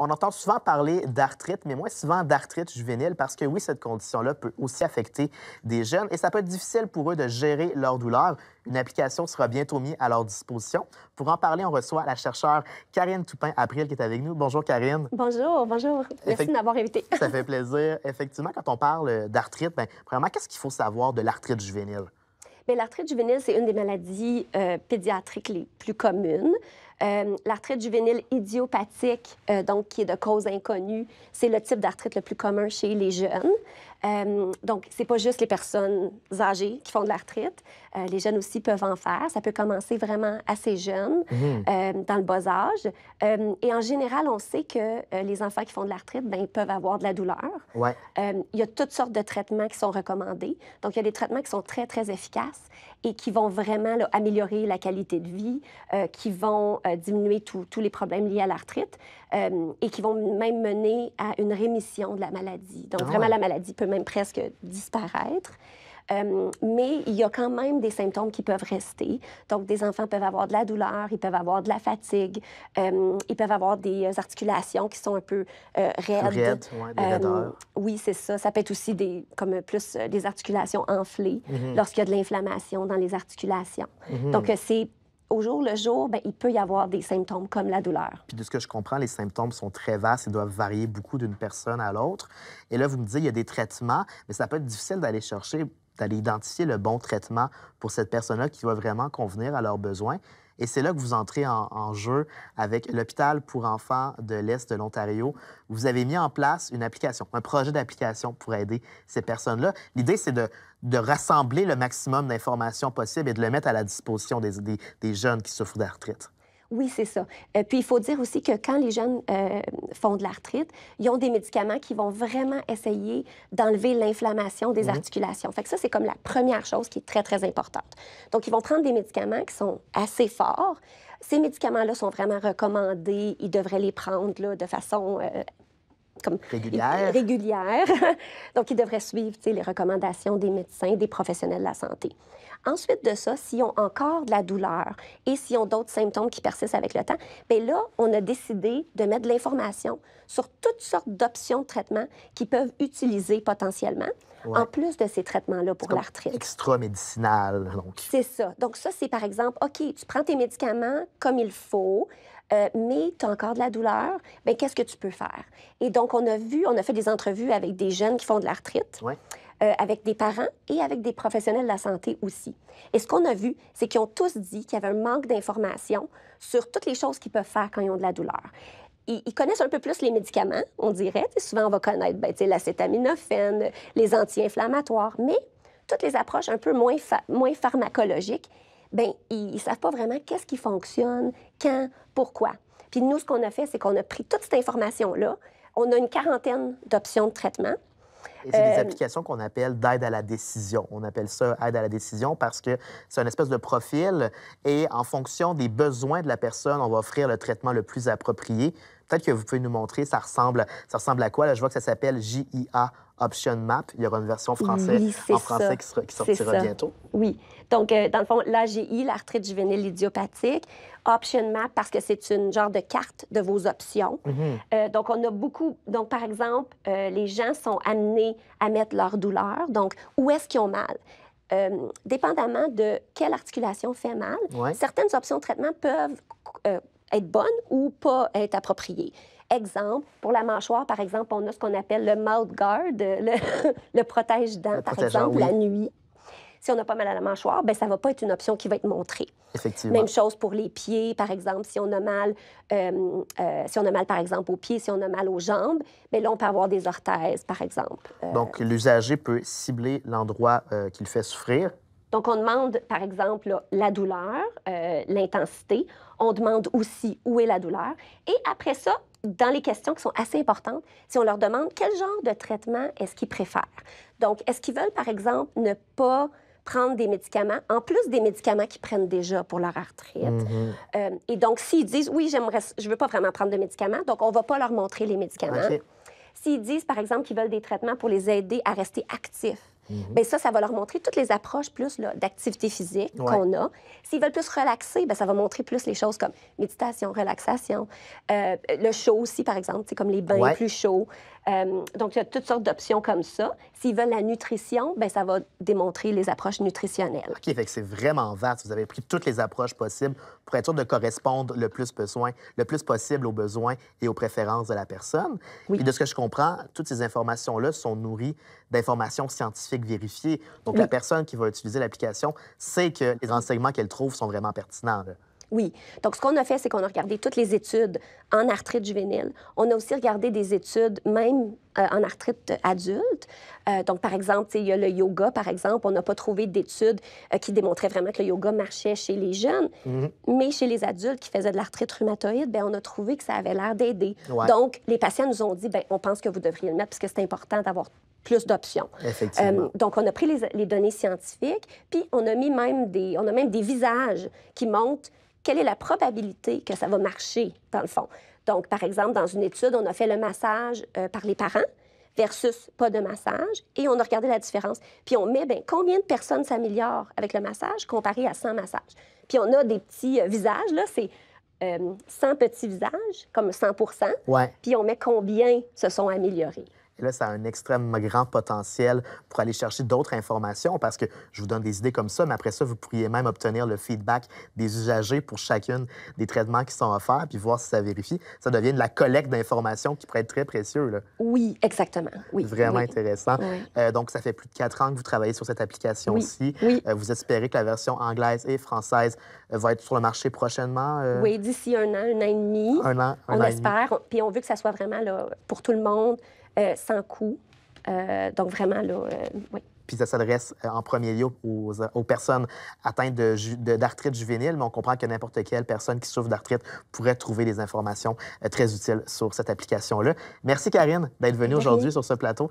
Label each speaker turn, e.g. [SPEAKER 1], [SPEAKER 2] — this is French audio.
[SPEAKER 1] on entend souvent parler d'arthrite, mais moins souvent d'arthrite juvénile parce que oui, cette condition-là peut aussi affecter des jeunes et ça peut être difficile pour eux de gérer leur douleur. Une application sera bientôt mise à leur disposition. Pour en parler, on reçoit la chercheure Karine Toupin-April qui est avec nous. Bonjour Karine.
[SPEAKER 2] Bonjour, bonjour. Merci de m'avoir invité. ça
[SPEAKER 1] fait plaisir. Effectivement, quand on parle d'arthrite, bien, premièrement, qu'est-ce qu'il faut savoir de l'arthrite juvénile?
[SPEAKER 2] l'arthrite juvénile, c'est une des maladies euh, pédiatriques les plus communes. Euh, l'arthrite juvénile idiopathique, euh, donc qui est de cause inconnue, c'est le type d'arthrite le plus commun chez les jeunes. Euh, donc, c'est pas juste les personnes âgées qui font de l'arthrite. Euh, les jeunes aussi peuvent en faire. Ça peut commencer vraiment assez jeune,
[SPEAKER 1] mhm.
[SPEAKER 2] dans le bas âge. et en général, on sait que les enfants qui font de l'arthrite, ben, ils peuvent avoir de la douleur.
[SPEAKER 1] Il
[SPEAKER 2] y a toutes sortes de traitements qui sont recommandés. Donc, il y a des traitements qui sont très, très efficaces et qui vont vraiment améliorer la qualité de vie, qui vont diminuer tous les problèmes liés à l'arthrite euh, et qui vont même mener à une rémission de la maladie. Donc, ah vraiment, la maladie peut même presque disparaître. Euh, mais il y a quand même des symptômes qui peuvent rester. Donc, des enfants peuvent avoir de la douleur, ils peuvent avoir de la fatigue, euh, ils peuvent avoir des articulations qui sont un peu euh, raides. oui, c'est ça. Ça peut être aussi des, comme plus des articulations enflées mhm. lorsqu'il y a de l'inflammation dans les articulations. Mhm. Donc, c'est au jour le jour, ben, il peut y avoir des symptômes comme la douleur.
[SPEAKER 1] Puis de ce que je comprends, les symptômes sont très vastes et doivent varier beaucoup d'une personne à l'autre. Et là, vous me dites, il y a des traitements, mais ça peut être difficile d'aller chercher, d'aller identifier le bon traitement pour cette personne-là qui va vraiment convenir à leurs besoins. Et c'est là que vous entrez en, jeu avec l'hôpital pour enfants de l'Est de l'Ontario. Vous avez mis en place une application, un projet d'application pour aider ces personnes-là. L'idée, c'est de, rassembler le maximum d'informations possibles et de le mettre à la disposition des, des, des jeunes qui souffrent d'arthrite.
[SPEAKER 2] Oui, c'est ça. Euh, puis il faut dire aussi que quand les jeunes euh, font de l'arthrite, ils ont des médicaments qui vont vraiment essayer d'enlever l'inflammation des mhm. articulations. Fait que ça, c'est comme la première chose qui est très, très importante. Donc, ils vont prendre des médicaments qui sont assez forts. Ces médicaments-là sont vraiment recommandés. Ils devraient les prendre là, de façon euh, comme
[SPEAKER 1] régulière.
[SPEAKER 2] régulière. Donc, ils devraient suivre les recommandations des médecins, des professionnels de la santé. Ensuite de ça, s'ils ont encore de la douleur et s'ils ont d'autres symptômes qui persistent avec le temps, bien là, on a décidé de mettre de l'information sur toutes sortes d'options de traitement qu'ils peuvent utiliser potentiellement, en plus de ces traitements-là pour
[SPEAKER 1] l'arthrite. Extra-médicinal, donc.
[SPEAKER 2] C'est ça. Donc ça, c'est par exemple, OK, tu prends tes médicaments comme il faut, euh, mais tu as encore de la douleur, ben, qu'est-ce que tu peux faire? Et donc, on a vu, on a fait des entrevues avec des jeunes qui font de l'arthrite. Euh, avec des parents et avec des professionnels de la santé aussi. Et ce qu'on a vu, c'est qu'ils ont tous dit qu'il y avait un manque d'informations sur toutes les choses qu'ils peuvent faire quand ils ont de la douleur ils, connaissent un peu plus les médicaments, on dirait. souvent, on va connaître ben, l'acétaminophène, les anti-inflammatoires, mais toutes les approches un peu moins, moins pharmacologiques ben ils, ils savent pas vraiment qu'est-ce qui fonctionne, quand, pourquoi. Puis nous, ce qu'on a fait, c'est qu'on a pris toute cette information-là. On a une quarantaine d'options de traitement.
[SPEAKER 1] Et c'est des euh, applications qu'on appelle d'aide à la décision. On appelle ça aide à la décision parce que c'est une espèce de profil et en fonction des besoins de la personne, on va offrir le traitement le plus approprié. Peut-être que vous pouvez nous montrer, ça ressemble, ça ressemble à quoi? Là, je vois que ça s'appelle JIA Option Map. Il y aura une version française. en français qui, sortira bientôt.
[SPEAKER 2] Oui. Donc, euh, dans le fond, l'AGI, l'arthrite juvénile idiopathique, Option Map, parce que c'est une genre de carte de vos options. Mm-hmm. Euh, donc, on a beaucoup. Donc, par exemple, les gens sont amenés à mettre leur douleur. Donc, où est-ce qu'ils ont mal? Euh, dépendamment de quelle articulation fait mal, certaines options de traitement peuvent euh, être bonnes ou pas être appropriées. Exemple, pour la mâchoire, par exemple, on a ce qu'on appelle le mouth guard, le, protège dents par exemple, la nuit si on a pas mal à la mâchoire, ben ça va pas être une option qui va être montrée. Effectivement. Même chose pour les pieds, par exemple, si on a mal, euh, euh, si on a mal par exemple aux pieds, si on a mal aux jambes, ben là on peut avoir des orthèses, par exemple.
[SPEAKER 1] Euh, Donc l'usager peut cibler l'endroit qu'il fait souffrir.
[SPEAKER 2] Donc on demande, par exemple, la douleur, l'intensité. On demande aussi où est la douleur. Et après ça, dans les questions qui sont assez importantes, si on leur demande quel genre de traitement est-ce qu'ils préfèrent. Donc, est-ce qu'ils veulent, par exemple, ne pas prendre des médicaments, en plus des médicaments qu'ils prennent déjà pour leur arthrite. Mhm. Euh, et donc, s'ils disent, oui, j'aimerais, je veux pas vraiment prendre de médicaments, donc on va pas leur montrer les médicaments. S'ils disent, par exemple, qu'ils veulent des traitements pour les aider à rester actifs, mhm. bien ça, ça va leur montrer toutes les approches plus d'activité physique qu'on a. S'ils veulent plus relaxer, bien, ça va montrer plus les choses comme méditation, relaxation. Euh, le chaud aussi, par exemple, c'est comme les bains plus chauds. Euh, donc, il y a toutes sortes d'options comme ça. S'ils veulent la nutrition, ben ça va démontrer les approches nutritionnelles. OK,
[SPEAKER 1] fait que c'est vraiment vaste. Vous avez pris toutes les approches possibles pour être sûr de correspondre le plus, besoin, le plus possible aux besoins et aux préférences de la personne. Et de ce que je comprends, toutes ces informations-là sont nourries d'informations scientifiques vérifiées. Donc, la personne qui va utiliser l'application sait que les enseignements qu'elle trouve sont vraiment pertinents.
[SPEAKER 2] Oui. Donc, ce qu'on a fait, c'est qu'on a regardé toutes les études en arthrite juvénile. On a aussi regardé des études même euh, en arthrite adulte. Euh, donc, par exemple, il y a le yoga, par exemple. On n'a pas trouvé d'études euh, qui démontraient vraiment que le yoga marchait chez les jeunes. Mm-hmm. Mais chez les adultes qui faisaient de l'arthrite rhumatoïde, ben, on a trouvé que ça avait l'air d'aider. Donc, les patients nous ont dit, ben, on pense que vous devriez le mettre parce que c'est important d'avoir plus d'options. Euh, donc, on a pris les, données scientifiques, puis on a mis même des, on a même des visages qui montrent quelle est la probabilité que ça va marcher, dans le fond. Donc, par exemple, dans une étude, on a fait le massage euh, par les parents versus pas de massage, et on a regardé la différence. Puis on met, bien, combien de personnes s'améliorent avec le massage comparé à 100 massage. Puis on a des petits euh, visages, là, c'est 100 euh, petits visages, comme 100 ouais. Puis on met combien se sont améliorés.
[SPEAKER 1] Et là, ça a un extrêmement grand potentiel pour aller chercher d'autres informations parce que je vous donne des idées comme ça, mais après ça, vous pourriez même obtenir le feedback des usagers pour chacune des traitements qui sont offerts, puis voir si ça vérifie. Ça devient de la collecte d'informations qui pourrait être très précieux. Là.
[SPEAKER 2] Oui, exactement.
[SPEAKER 1] Oui, Vraiment intéressant. Euh, donc, ça fait plus de quatre ans que vous travaillez sur cette application-ci. Oui. Euh, vous espérez que la version anglaise et française euh, va être sur le marché prochainement? Oui,
[SPEAKER 2] d'ici un an, un an et demi. Un an, un on an espère. Et demi. Puis on veut que ça soit vraiment là, pour tout le monde. Euh, sans coût. Euh, donc, vraiment, là, euh,
[SPEAKER 1] oui puis ça s'adresse en premier lieu aux, personnes atteintes d'arthrite de, juvénile, mais on comprend que n'importe quelle personne qui souffre d'arthrite pourrait trouver des informations très utiles sur cette application-là. Merci Karine d'être venue aujourd'hui sur ce plateau.